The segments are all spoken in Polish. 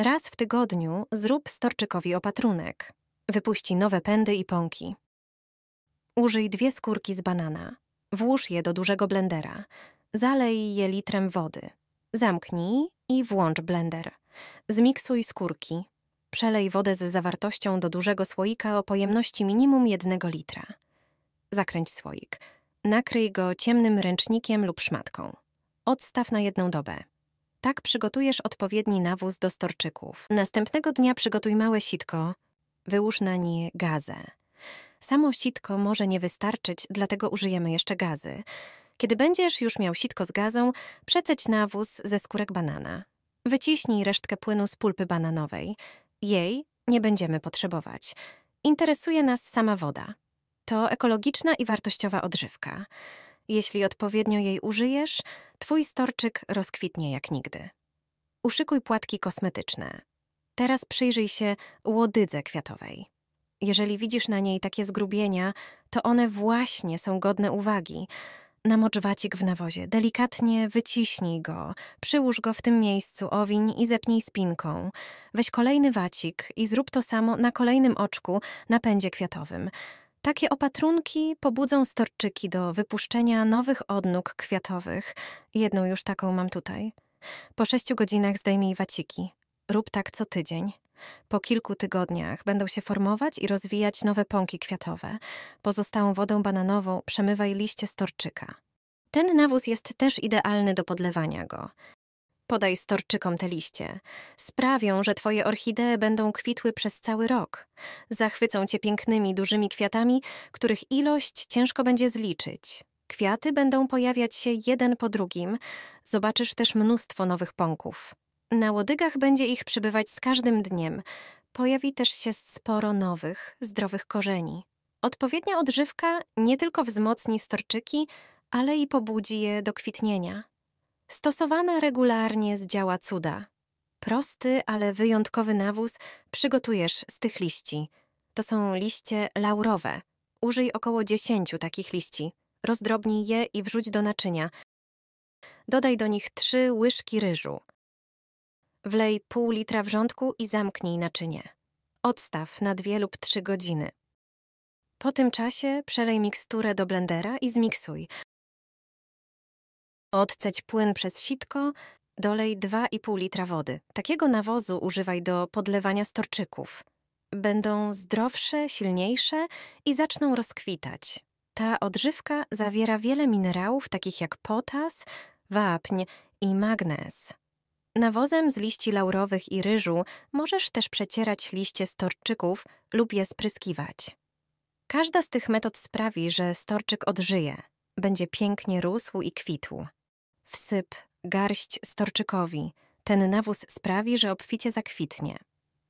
Raz w tygodniu zrób storczykowi opatrunek. Wypuści nowe pędy i pąki. Użyj dwie skórki z banana. Włóż je do dużego blendera. Zalej je litrem wody. Zamknij i włącz blender. Zmiksuj skórki. Przelej wodę z zawartością do dużego słoika o pojemności minimum jednego litra. Zakręć słoik. Nakryj go ciemnym ręcznikiem lub szmatką. Odstaw na jedną dobę. Tak przygotujesz odpowiedni nawóz do storczyków. Następnego dnia przygotuj małe sitko, wyłóż na nie gazę. Samo sitko może nie wystarczyć, dlatego użyjemy jeszcze gazy. Kiedy będziesz już miał sitko z gazą, przeceć nawóz ze skórek banana. Wyciśnij resztkę płynu z pulpy bananowej. Jej nie będziemy potrzebować. Interesuje nas sama woda. To ekologiczna i wartościowa odżywka. Jeśli odpowiednio jej użyjesz, Twój storczyk rozkwitnie jak nigdy. Uszykuj płatki kosmetyczne. Teraz przyjrzyj się łodydze kwiatowej. Jeżeli widzisz na niej takie zgrubienia, to one właśnie są godne uwagi. Namocz wacik w nawozie, delikatnie wyciśnij go, przyłóż go w tym miejscu, owiń i zepnij spinką. Weź kolejny wacik i zrób to samo na kolejnym oczku, na pędzie kwiatowym. Takie opatrunki pobudzą storczyki do wypuszczenia nowych odnóg kwiatowych. Jedną już taką mam tutaj. Po sześciu godzinach zdejmij waciki. Rób tak co tydzień. Po kilku tygodniach będą się formować i rozwijać nowe pąki kwiatowe. Pozostałą wodą bananową przemywaj liście storczyka. Ten nawóz jest też idealny do podlewania go. Podaj storczykom te liście. Sprawią, że twoje orchidee będą kwitły przez cały rok. Zachwycą cię pięknymi, dużymi kwiatami, których ilość ciężko będzie zliczyć. Kwiaty będą pojawiać się jeden po drugim. Zobaczysz też mnóstwo nowych pąków. Na łodygach będzie ich przybywać z każdym dniem. Pojawi też się sporo nowych, zdrowych korzeni. Odpowiednia odżywka nie tylko wzmocni storczyki, ale i pobudzi je do kwitnienia. Stosowana regularnie zdziała cuda. Prosty, ale wyjątkowy nawóz przygotujesz z tych liści. To są liście laurowe. Użyj około dziesięciu takich liści. Rozdrobnij je i wrzuć do naczynia. Dodaj do nich trzy łyżki ryżu. Wlej pół litra wrzątku i zamknij naczynie. Odstaw na dwie lub trzy godziny. Po tym czasie przelej miksturę do blendera i zmiksuj. Odceć płyn przez sitko, dolej 2,5 litra wody. Takiego nawozu używaj do podlewania storczyków. Będą zdrowsze, silniejsze i zaczną rozkwitać. Ta odżywka zawiera wiele minerałów takich jak potas, wapń i magnez. Nawozem z liści laurowych i ryżu możesz też przecierać liście storczyków lub je spryskiwać. Każda z tych metod sprawi, że storczyk odżyje, będzie pięknie rósł i kwitł. Wsyp garść storczykowi. Ten nawóz sprawi, że obficie zakwitnie.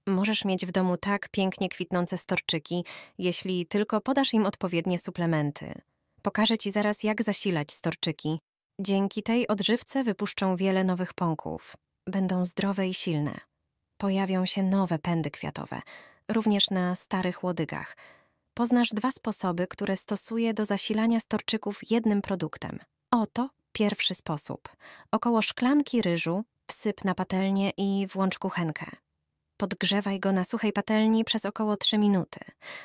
Możesz mieć w domu tak pięknie kwitnące storczyki, jeśli tylko podasz im odpowiednie suplementy. Pokażę ci zaraz, jak zasilać storczyki. Dzięki tej odżywce wypuszczą wiele nowych pąków. Będą zdrowe i silne. Pojawią się nowe pędy kwiatowe, również na starych łodygach. Poznasz dwa sposoby, które stosuję do zasilania storczyków jednym produktem. Oto Pierwszy sposób. Około szklanki ryżu wsyp na patelnię i włącz kuchenkę. Podgrzewaj go na suchej patelni przez około 3 minuty.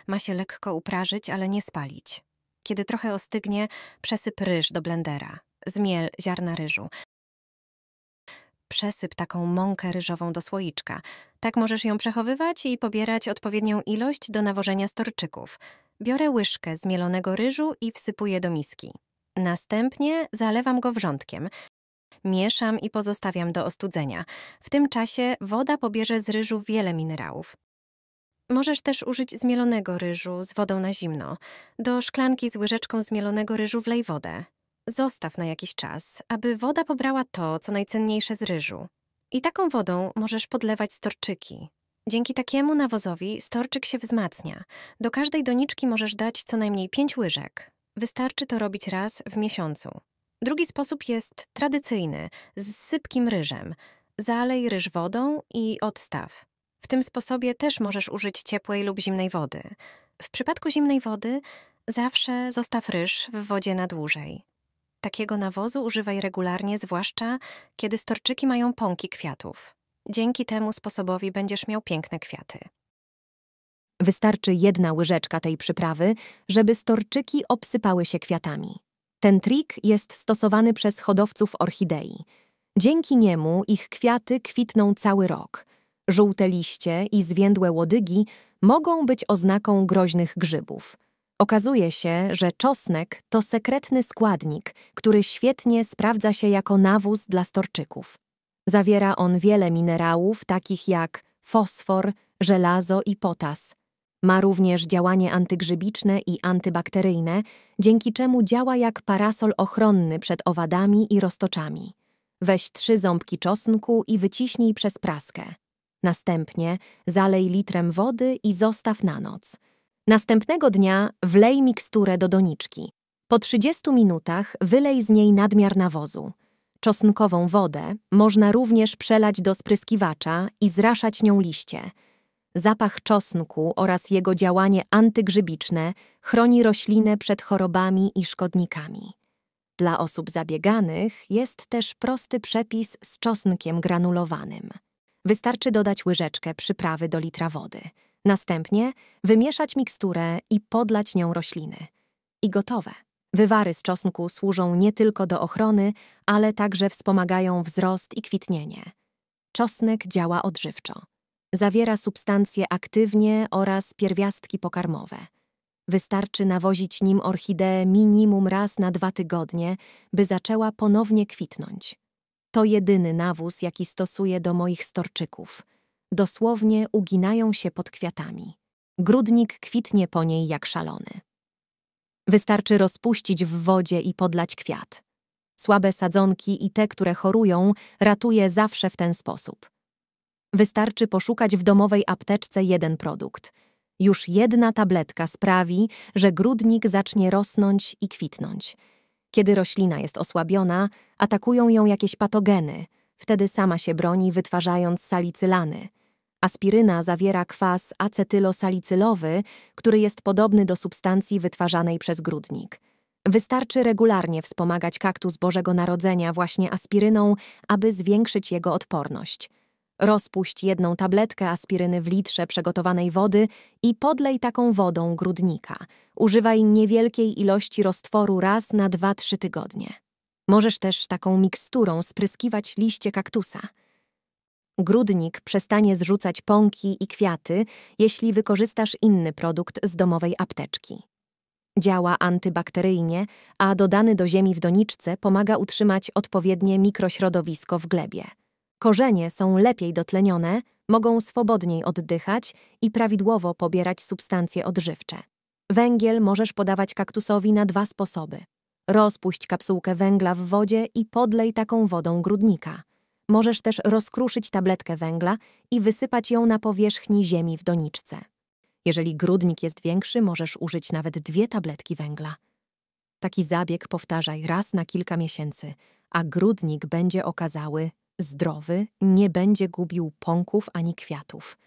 Ma się lekko uprażyć, ale nie spalić. Kiedy trochę ostygnie, przesyp ryż do blendera. Zmiel ziarna ryżu. Przesyp taką mąkę ryżową do słoiczka. Tak możesz ją przechowywać i pobierać odpowiednią ilość do nawożenia storczyków. Biorę łyżkę zmielonego ryżu i wsypuję do miski. Następnie zalewam go wrzątkiem. Mieszam i pozostawiam do ostudzenia. W tym czasie woda pobierze z ryżu wiele minerałów. Możesz też użyć zmielonego ryżu z wodą na zimno. Do szklanki z łyżeczką zmielonego ryżu wlej wodę. Zostaw na jakiś czas, aby woda pobrała to, co najcenniejsze z ryżu. I taką wodą możesz podlewać storczyki. Dzięki takiemu nawozowi storczyk się wzmacnia. Do każdej doniczki możesz dać co najmniej 5 łyżek. Wystarczy to robić raz w miesiącu. Drugi sposób jest tradycyjny, z sypkim ryżem. Zalej ryż wodą i odstaw. W tym sposobie też możesz użyć ciepłej lub zimnej wody. W przypadku zimnej wody zawsze zostaw ryż w wodzie na dłużej. Takiego nawozu używaj regularnie, zwłaszcza kiedy storczyki mają pąki kwiatów. Dzięki temu sposobowi będziesz miał piękne kwiaty. Wystarczy jedna łyżeczka tej przyprawy, żeby storczyki obsypały się kwiatami. Ten trik jest stosowany przez hodowców orchidei. Dzięki niemu ich kwiaty kwitną cały rok. Żółte liście i zwiędłe łodygi mogą być oznaką groźnych grzybów. Okazuje się, że czosnek to sekretny składnik, który świetnie sprawdza się jako nawóz dla storczyków. Zawiera on wiele minerałów, takich jak fosfor, żelazo i potas – ma również działanie antygrzybiczne i antybakteryjne, dzięki czemu działa jak parasol ochronny przed owadami i roztoczami. Weź trzy ząbki czosnku i wyciśnij przez praskę. Następnie zalej litrem wody i zostaw na noc. Następnego dnia wlej miksturę do doniczki. Po 30 minutach wylej z niej nadmiar nawozu. Czosnkową wodę można również przelać do spryskiwacza i zraszać nią liście – Zapach czosnku oraz jego działanie antygrzybiczne chroni roślinę przed chorobami i szkodnikami. Dla osób zabieganych jest też prosty przepis z czosnkiem granulowanym. Wystarczy dodać łyżeczkę przyprawy do litra wody. Następnie wymieszać miksturę i podlać nią rośliny. I gotowe. Wywary z czosnku służą nie tylko do ochrony, ale także wspomagają wzrost i kwitnienie. Czosnek działa odżywczo. Zawiera substancje aktywnie oraz pierwiastki pokarmowe. Wystarczy nawozić nim orchideę minimum raz na dwa tygodnie, by zaczęła ponownie kwitnąć. To jedyny nawóz, jaki stosuję do moich storczyków. Dosłownie uginają się pod kwiatami. Grudnik kwitnie po niej jak szalony. Wystarczy rozpuścić w wodzie i podlać kwiat. Słabe sadzonki i te, które chorują, ratuje zawsze w ten sposób. Wystarczy poszukać w domowej apteczce jeden produkt. Już jedna tabletka sprawi, że grudnik zacznie rosnąć i kwitnąć. Kiedy roślina jest osłabiona, atakują ją jakieś patogeny. Wtedy sama się broni, wytwarzając salicylany. Aspiryna zawiera kwas acetylosalicylowy, który jest podobny do substancji wytwarzanej przez grudnik. Wystarczy regularnie wspomagać kaktus Bożego Narodzenia właśnie aspiryną, aby zwiększyć jego odporność. Rozpuść jedną tabletkę aspiryny w litrze przygotowanej wody i podlej taką wodą grudnika. Używaj niewielkiej ilości roztworu raz na 2-3 tygodnie. Możesz też taką miksturą spryskiwać liście kaktusa. Grudnik przestanie zrzucać pąki i kwiaty, jeśli wykorzystasz inny produkt z domowej apteczki. Działa antybakteryjnie, a dodany do ziemi w doniczce pomaga utrzymać odpowiednie mikrośrodowisko w glebie. Korzenie są lepiej dotlenione, mogą swobodniej oddychać i prawidłowo pobierać substancje odżywcze. Węgiel możesz podawać kaktusowi na dwa sposoby. Rozpuść kapsułkę węgla w wodzie i podlej taką wodą grudnika. Możesz też rozkruszyć tabletkę węgla i wysypać ją na powierzchni ziemi w doniczce. Jeżeli grudnik jest większy, możesz użyć nawet dwie tabletki węgla. Taki zabieg powtarzaj raz na kilka miesięcy, a grudnik będzie okazały zdrowy, nie będzie gubił pąków ani kwiatów.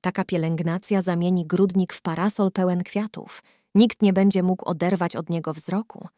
Taka pielęgnacja zamieni grudnik w parasol pełen kwiatów. Nikt nie będzie mógł oderwać od niego wzroku.